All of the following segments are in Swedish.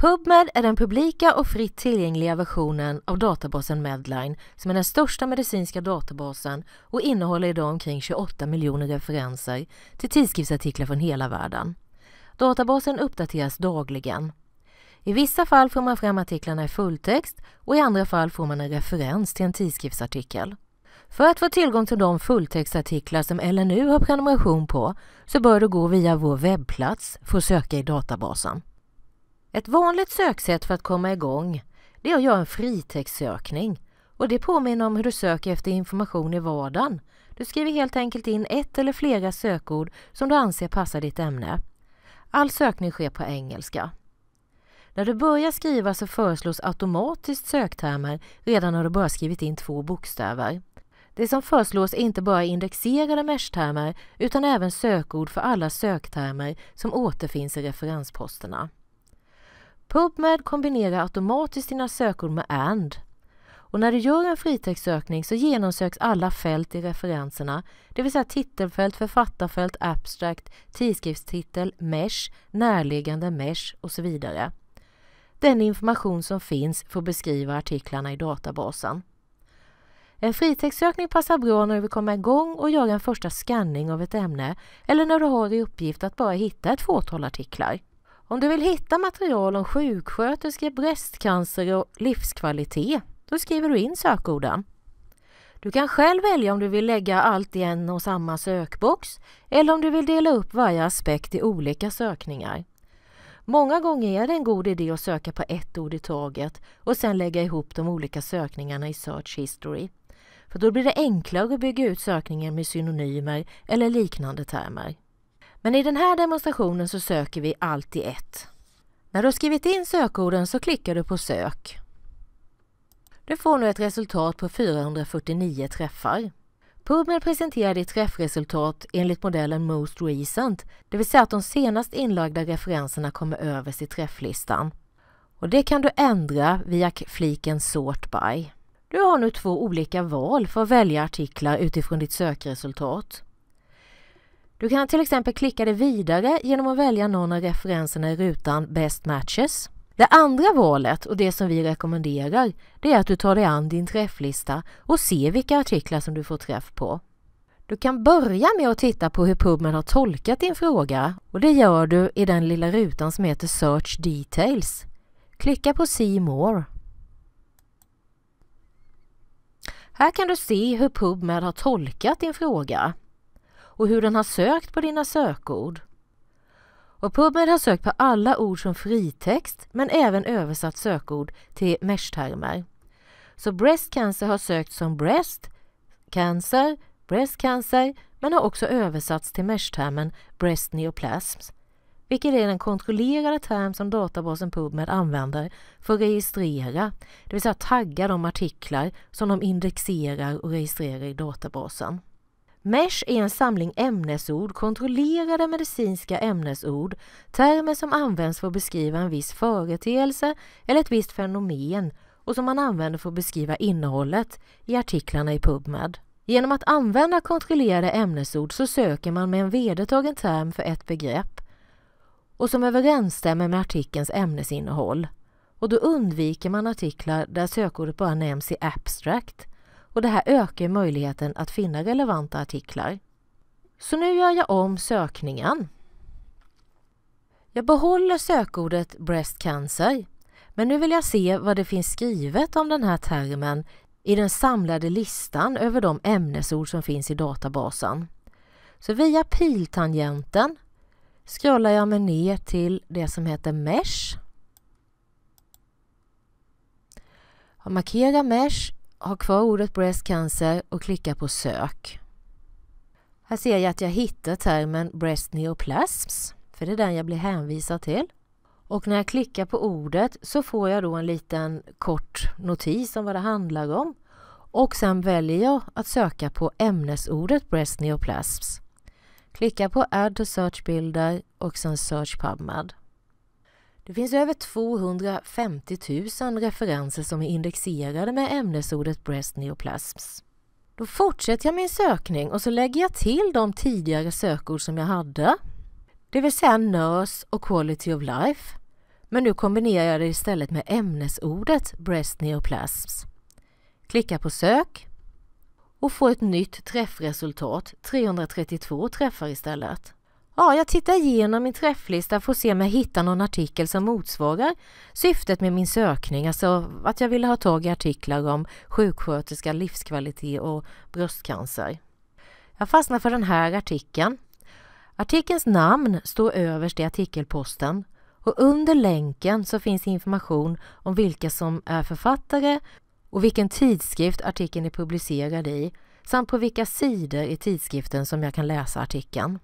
PubMed är den publika och fritt tillgängliga versionen av databasen Medline som är den största medicinska databasen och innehåller idag omkring 28 miljoner referenser till tidskriftsartiklar från hela världen. Databasen uppdateras dagligen. I vissa fall får man fram artiklarna i fulltext och i andra fall får man en referens till en tidskriftsartikel. För att få tillgång till de fulltextartiklar som LNU har prenumeration på så bör du gå via vår webbplats för att söka i databasen. Ett vanligt söksätt för att komma igång det är att göra en fritextsökning och det påminner om hur du söker efter information i vardagen. Du skriver helt enkelt in ett eller flera sökord som du anser passar ditt ämne. All sökning sker på engelska. När du börjar skriva så föreslås automatiskt söktermer redan när du bara skrivit in två bokstäver. Det som föreslås är inte bara indexerade mesh-termer utan även sökord för alla söktermer som återfinns i referensposterna. PubMed kombinerar automatiskt dina sökord med AND. Och när du gör en fritextsökning så genomsöks alla fält i referenserna, det vill säga titelfält, författarfält, abstract, tidskriftstitel, mesh, närliggande mesh och så vidare. Den information som finns får beskriva artiklarna i databasen. En fritextsökning passar bra när du vill komma igång och göra en första scanning av ett ämne eller när du har i uppgift att bara hitta ett fåtal artiklar. Om du vill hitta material om sjuksköterskor, bröstcancer och livskvalitet, då skriver du in sökorden. Du kan själv välja om du vill lägga allt i en och samma sökbox eller om du vill dela upp varje aspekt i olika sökningar. Många gånger är det en god idé att söka på ett ord i taget och sedan lägga ihop de olika sökningarna i Search History. För då blir det enklare att bygga ut sökningen med synonymer eller liknande termer. Men i den här demonstrationen så söker vi allt i ett. När du har skrivit in sökorden så klickar du på sök. Du får nu ett resultat på 449 träffar. PubMed presenterar ditt träffresultat enligt modellen Most Recent, det vill säga att de senast inlagda referenserna kommer överst i träfflistan. Och det kan du ändra via fliken Sort by. Du har nu två olika val för att välja artiklar utifrån ditt sökresultat. Du kan till exempel klicka det vidare genom att välja någon av referenserna i rutan Best Matches. Det andra valet och det som vi rekommenderar det är att du tar dig an din träfflista och ser vilka artiklar som du får träff på. Du kan börja med att titta på hur PubMed har tolkat din fråga och det gör du i den lilla rutan som heter Search Details. Klicka på See More. Här kan du se hur PubMed har tolkat din fråga och hur den har sökt på dina sökord. Och PubMed har sökt på alla ord som fritext men även översatt sökord till mesh-termer. Så breast cancer har sökt som breast, cancer, breast cancer men har också översatts till mesh-termen breast neoplasms vilket är den kontrollerade term som databasen PubMed använder för att registrera, det vill säga tagga de artiklar som de indexerar och registrerar i databasen. MESH är en samling ämnesord, kontrollerade medicinska ämnesord, termer som används för att beskriva en viss företeelse eller ett visst fenomen och som man använder för att beskriva innehållet i artiklarna i PubMed. Genom att använda kontrollerade ämnesord så söker man med en vedertagen term för ett begrepp och som överensstämmer med artikelns ämnesinnehåll. Och då undviker man artiklar där sökordet bara nämns i abstract och det här ökar möjligheten att finna relevanta artiklar. Så nu gör jag om sökningen. Jag behåller sökordet breast cancer, men nu vill jag se vad det finns skrivet om den här termen i den samlade listan över de ämnesord som finns i databasen. Så via piltangenten scrollar jag mig ner till det som heter Mesh. Jag markerar Mesh har kvar ordet breast cancer och klickar på sök. Här ser jag att jag hittar termen breast neoplasms, för det är den jag blir hänvisad till. Och när jag klickar på ordet så får jag då en liten kort notis om vad det handlar om. Och sen väljer jag att söka på ämnesordet breast neoplasms. Klicka på add to search bilder och sen search PubMed. Det finns över 250 000 referenser som är indexerade med ämnesordet breast neoplasms. Då fortsätter jag min sökning och så lägger jag till de tidigare sökord som jag hade. Det vill säga nurse och quality of life. Men nu kombinerar jag det istället med ämnesordet breast neoplasms. Klicka på sök och få ett nytt träffresultat, 332 träffar istället. Ja, jag tittar igenom min träfflista för att se om jag hittar någon artikel som motsvarar syftet med min sökning, alltså att jag ville ha tag i artiklar om sjuksköterska, livskvalitet och bröstcancer. Jag fastnar för den här artikeln. Artikelns namn står överst i artikelposten och under länken så finns information om vilka som är författare och vilken tidskrift artikeln är publicerad i samt på vilka sidor i tidskriften som jag kan läsa artikeln.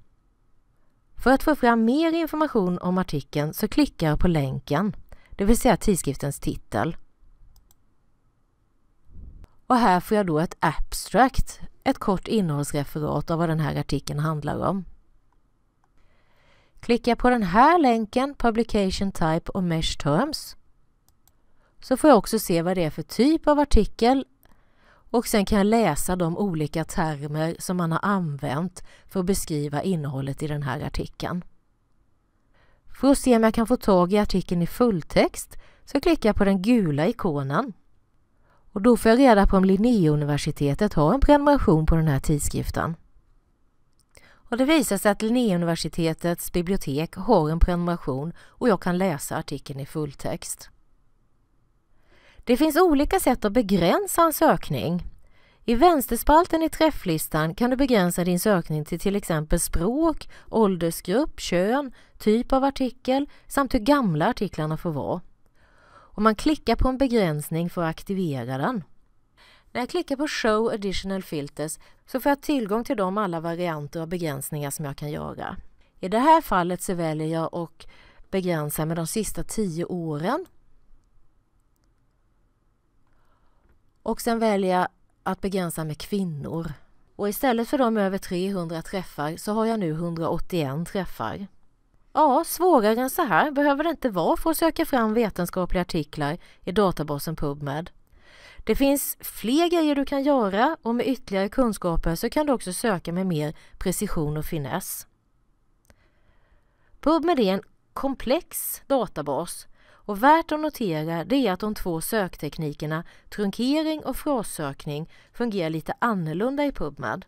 För att få fram mer information om artikeln så klickar jag på länken, det vill säga tidskriftens titel. Och här får jag då ett abstract, ett kort innehållsreferat av vad den här artikeln handlar om. Klickar jag på den här länken, Publication Type och Mesh Terms, så får jag också se vad det är för typ av artikel och sen kan jag läsa de olika termer som man har använt för att beskriva innehållet i den här artikeln. För att se om jag kan få tag i artikeln i fulltext så klickar jag på den gula ikonen. Och då får jag reda på om Linnéuniversitetet har en prenumeration på den här tidskriften. Och det visar sig att Linnéuniversitetets bibliotek har en prenumeration och jag kan läsa artikeln i fulltext. Det finns olika sätt att begränsa en sökning. I vänsterspalten i träfflistan kan du begränsa din sökning till till exempel språk, åldersgrupp, kön, typ av artikel samt hur gamla artiklarna får vara. Och man klickar på en begränsning för att aktivera den. När jag klickar på Show Additional Filters så får jag tillgång till de alla varianter av begränsningar som jag kan göra. I det här fallet så väljer jag att begränsa med de sista tio åren och sen välja att begränsa med kvinnor. Och istället för de över 300 träffar så har jag nu 181 träffar. Ja, svårare än så här behöver det inte vara för att söka fram vetenskapliga artiklar i databasen PubMed. Det finns fler grejer du kan göra och med ytterligare kunskaper så kan du också söka med mer precision och finess. PubMed är en komplex databas och värt att notera det är att de två sökteknikerna trunkering och frassökning fungerar lite annorlunda i PubMed.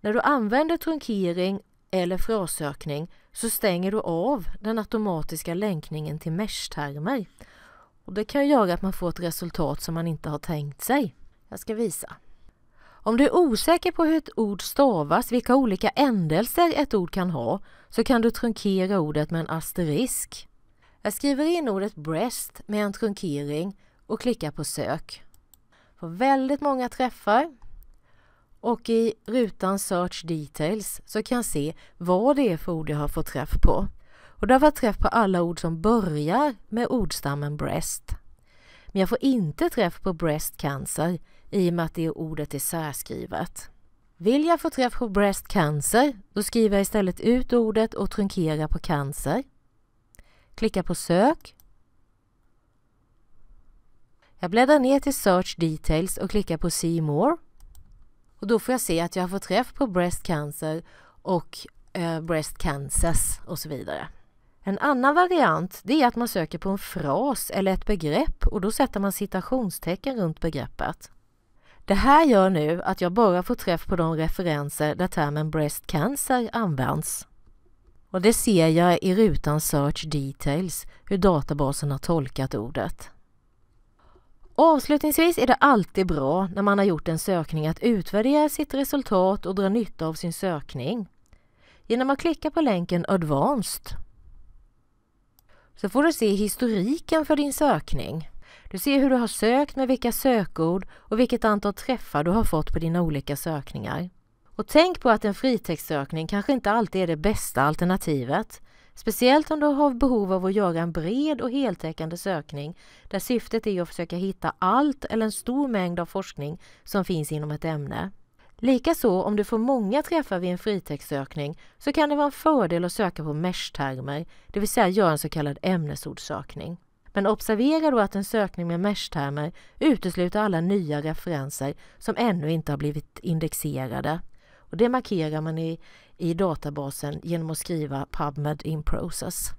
När du använder trunkering eller frassökning så stänger du av den automatiska länkningen till mesh-termer. Och det kan göra att man får ett resultat som man inte har tänkt sig. Jag ska visa. Om du är osäker på hur ett ord stavas, vilka olika ändelser ett ord kan ha, så kan du trunkera ordet med en asterisk. Jag skriver in ordet breast med en trunkering och klickar på sök. Får väldigt många träffar och i rutan Search Details så kan jag se vad det är för ord jag har fått träff på. Och där har varit träff på alla ord som börjar med ordstammen breast. Men jag får inte träff på breast cancer i och med att det ordet är särskrivet. Vill jag få träff på breast cancer, då skriver jag istället ut ordet och trunkerar på cancer. Klicka på sök. Jag bläddrar ner till Search Details och klickar på See More. Och då får jag se att jag har fått träff på Breast Cancer och eh, Breast Cancers och så vidare. En annan variant det är att man söker på en fras eller ett begrepp och då sätter man citationstecken runt begreppet. Det här gör nu att jag bara får träff på de referenser där termen breast cancer används. Och det ser jag i rutan Search Details hur databasen har tolkat ordet. Avslutningsvis är det alltid bra när man har gjort en sökning att utvärdera sitt resultat och dra nytta av sin sökning. Genom att klicka på länken Advanced så får du se historiken för din sökning. Du ser hur du har sökt med vilka sökord och vilket antal träffar du har fått på dina olika sökningar. Och tänk på att en fritextsökning kanske inte alltid är det bästa alternativet. Speciellt om du har behov av att göra en bred och heltäckande sökning där syftet är att försöka hitta allt eller en stor mängd av forskning som finns inom ett ämne. Likaså om du får många träffar vid en fritextsökning så kan det vara en fördel att söka på mesh-termer, det vill säga göra en så kallad ämnesordssökning. Men observera då att en sökning med mesh-termer utesluter alla nya referenser som ännu inte har blivit indexerade. Och det markerar man i, i databasen genom att skriva PubMed in process.